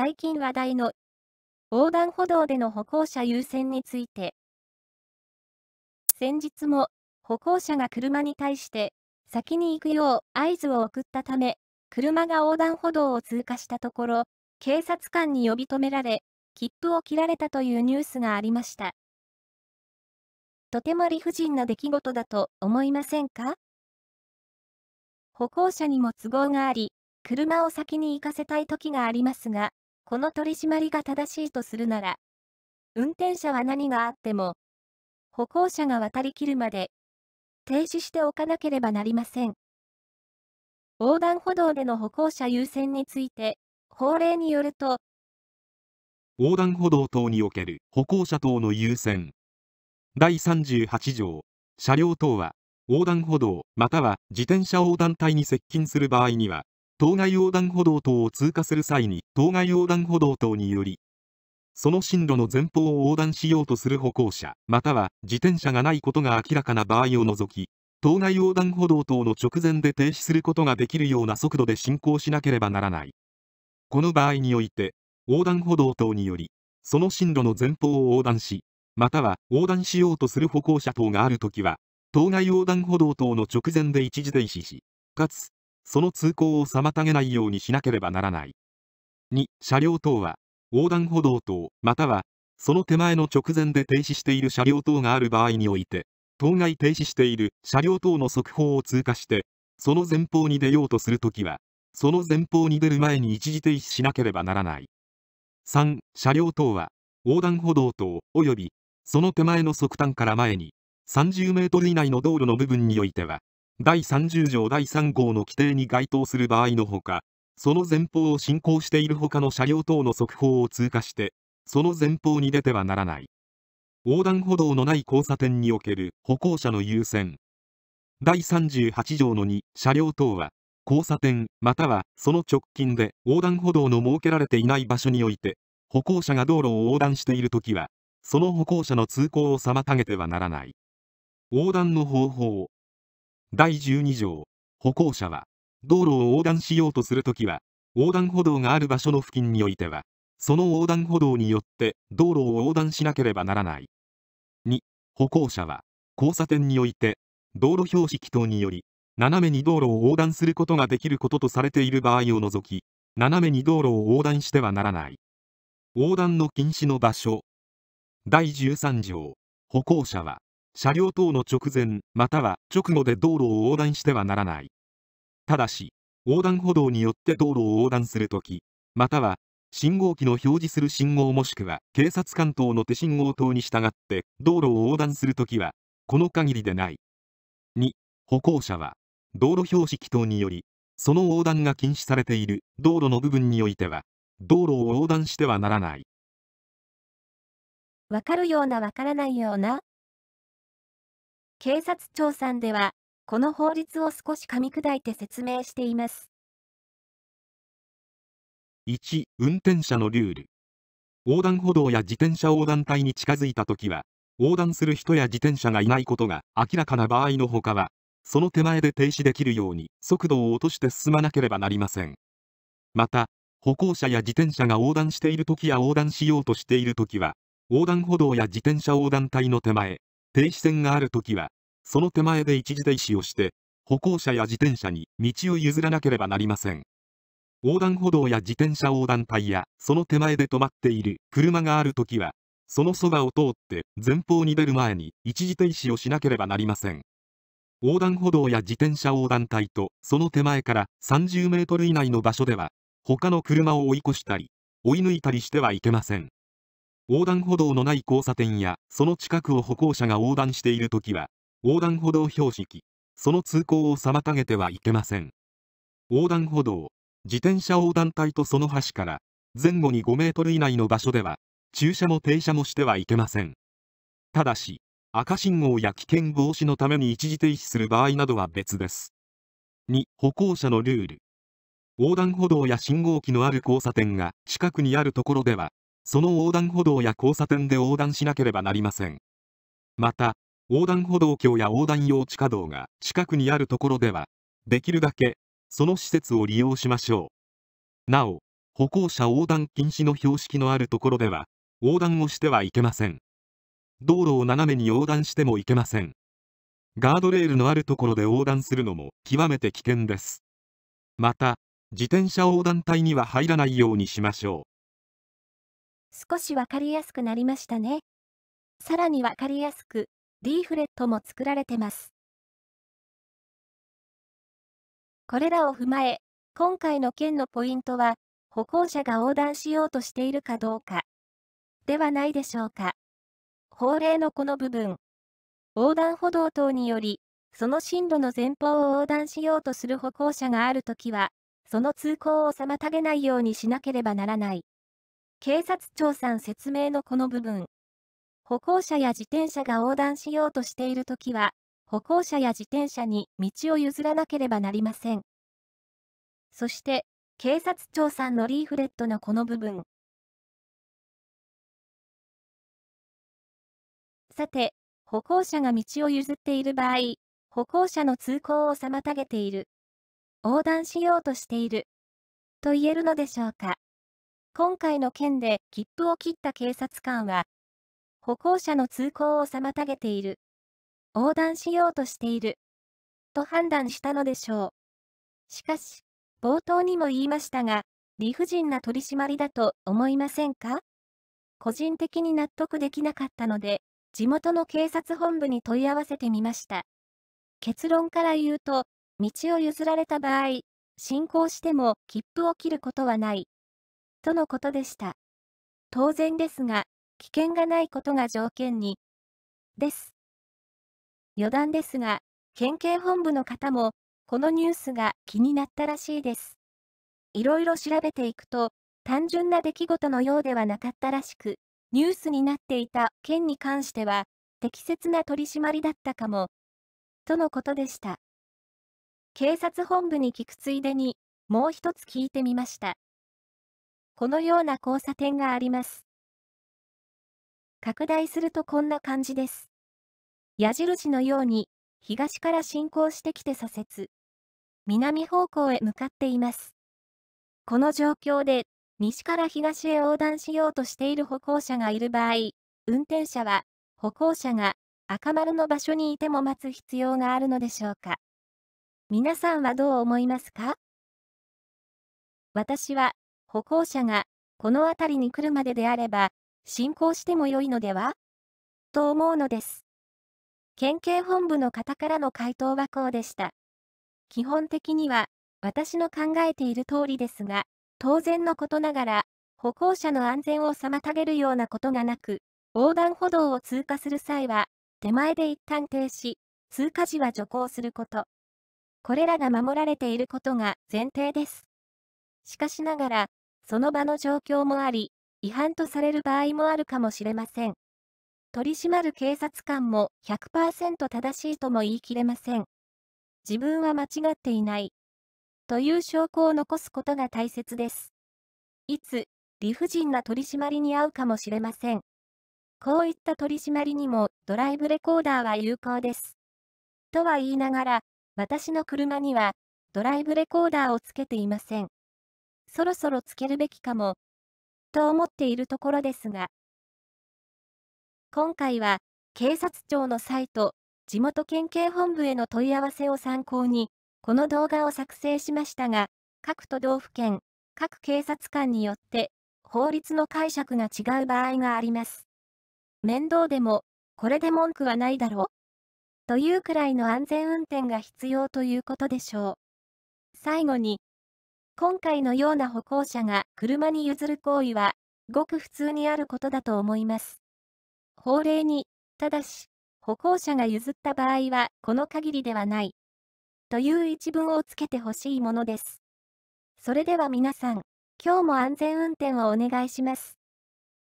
最近話題の横断歩道での歩行者優先について先日も歩行者が車に対して先に行くよう合図を送ったため車が横断歩道を通過したところ警察官に呼び止められ切符を切られたというニュースがありましたとても理不尽な出来事だと思いませんか歩行者にも都合があり車を先に行かせたい時がありますがこの取り締まりが正しいとするなら、運転者は何があっても、歩行者が渡りきるまで、停止しておかなければなりません。横断歩道での歩行者優先について、法令によると、横断歩道等における歩行者等の優先。第38条、車両等は、横断歩道または自転車横断帯に接近する場合には、当該横断歩道等を通過する際に当該横断歩道等によりその進路の前方を横断しようとする歩行者または自転車がないことが明らかな場合を除き当該横断歩道等の直前で停止することができるような速度で進行しなければならないこの場合において横断歩道等によりその進路の前方を横断しまたは横断しようとする歩行者等があるときは当該横断歩道等の直前で一時停止しかつその通行を妨げないようにしなければならない。2、車両等は、横断歩道等、または、その手前の直前で停止している車両等がある場合において、当該停止している車両等の速報を通過して、その前方に出ようとするときは、その前方に出る前に一時停止しなければならない。3、車両等は、横断歩道等、及び、その手前の側端から前に、30メートル以内の道路の部分においては、第30条第3号の規定に該当する場合のほかその前方を進行している他の車両等の速報を通過してその前方に出てはならない横断歩道のない交差点における歩行者の優先第38条の2車両等は交差点またはその直近で横断歩道の設けられていない場所において歩行者が道路を横断しているときはその歩行者の通行を妨げてはならない横断の方法第12条歩行者は道路を横断しようとするときは横断歩道がある場所の付近においてはその横断歩道によって道路を横断しなければならない2歩行者は交差点において道路標識等により斜めに道路を横断することができることとされている場合を除き斜めに道路を横断してはならない横断の禁止の場所第13条歩行者は車両等の直前または直後で道路を横断してはならないただし横断歩道によって道路を横断するときまたは信号機の表示する信号もしくは警察官等の手信号等に従って道路を横断するときはこの限りでない2歩行者は道路標識等によりその横断が禁止されている道路の部分においては道路を横断してはならないわかるようなわからないような警察庁さんでは、この法律を少し噛み砕いて説明しています。1、運転者のルール。横断歩道や自転車横断帯に近づいたときは、横断する人や自転車がいないことが明らかな場合のほかは、その手前で停止できるように速度を落として進まなければなりません。また、歩行者や自転車が横断しているときや横断しようとしているときは、横断歩道や自転車横断帯の手前、停止線があるときは、その手前で一時停止をして、歩行者や自転車に道を譲らなければなりません。横断歩道や自転車横断帯や、その手前で止まっている車があるときは、そのそばを通って前方に出る前に一時停止をしなければなりません。横断歩道や自転車横断帯とその手前から30メートル以内の場所では、他の車を追い越したり、追い抜いたりしてはいけません。横断歩道のない交差点やその近くを歩行者が横断しているときは横断歩道標識その通行を妨げてはいけません横断歩道自転車横断帯とその端から前後に5メートル以内の場所では駐車も停車もしてはいけませんただし赤信号や危険防止のために一時停止する場合などは別です2歩行者のルール横断歩道や信号機のある交差点が近くにあるところではその横断歩道や交差点で横断しなければなりませんまた横断歩道橋や横断用地下道が近くにあるところではできるだけその施設を利用しましょうなお歩行者横断禁止の標識のあるところでは横断をしてはいけません道路を斜めに横断してもいけませんガードレールのあるところで横断するのも極めて危険ですまた自転車横断帯には入らないようにしましょう少しわかりやすくなりましたね。さらにわかりやすく、リーフレットも作られてます。これらを踏まえ、今回の件のポイントは、歩行者が横断しようとしているかどうか、ではないでしょうか。法令のこの部分、横断歩道等により、その進路の前方を横断しようとする歩行者があるときは、その通行を妨げないようにしなければならない。警察庁さん説明のこの部分。歩行者や自転車が横断しようとしているときは、歩行者や自転車に道を譲らなければなりません。そして、警察庁さんのリーフレットのこの部分。さて、歩行者が道を譲っている場合、歩行者の通行を妨げている。横断しようとしている。と言えるのでしょうか。今回の件で切符を切った警察官は、歩行者の通行を妨げている。横断しようとしている。と判断したのでしょう。しかし、冒頭にも言いましたが、理不尽な取り締まりだと思いませんか個人的に納得できなかったので、地元の警察本部に問い合わせてみました。結論から言うと、道を譲られた場合、進行しても切符を切ることはない。とのことでした。当然ですが、危険がないことが条件に、です。余談ですが、県警本部の方も、このニュースが気になったらしいです。いろいろ調べていくと、単純な出来事のようではなかったらしく、ニュースになっていた件に関しては、適切な取り締まりだったかも、とのことでした。警察本部に聞くついでに、もう一つ聞いてみました。このような交差点があります。拡大するとこんな感じです。矢印のように、東から進行してきて左折。南方向へ向かっています。この状況で、西から東へ横断しようとしている歩行者がいる場合、運転者は、歩行者が赤丸の場所にいても待つ必要があるのでしょうか。皆さんはどう思いますか私は歩行者がこの辺りに来るまでであれば、進行しても良いのではと思うのです。県警本部の方からの回答はこうでした。基本的には、私の考えている通りですが、当然のことながら、歩行者の安全を妨げるようなことがなく、横断歩道を通過する際は、手前で一旦停止、通過時は徐行すること。これらが守られていることが前提です。しかしながら、その場の状況もあり、違反とされる場合もあるかもしれません。取り締まる警察官も100%正しいとも言い切れません。自分は間違っていない。という証拠を残すことが大切です。いつ、理不尽な取り締まりに遭うかもしれません。こういった取り締まりにもドライブレコーダーは有効です。とは言いながら、私の車にはドライブレコーダーをつけていません。そろそろつけるべきかも、と思っているところですが、今回は警察庁のサイト、地元県警本部への問い合わせを参考に、この動画を作成しましたが、各都道府県、各警察官によって法律の解釈が違う場合があります。面倒でも、これで文句はないだろうというくらいの安全運転が必要ということでしょう。最後に、今回のような歩行者が車に譲る行為は、ごく普通にあることだと思います。法令に、ただし、歩行者が譲った場合はこの限りではない。という一文をつけてほしいものです。それでは皆さん、今日も安全運転をお願いします。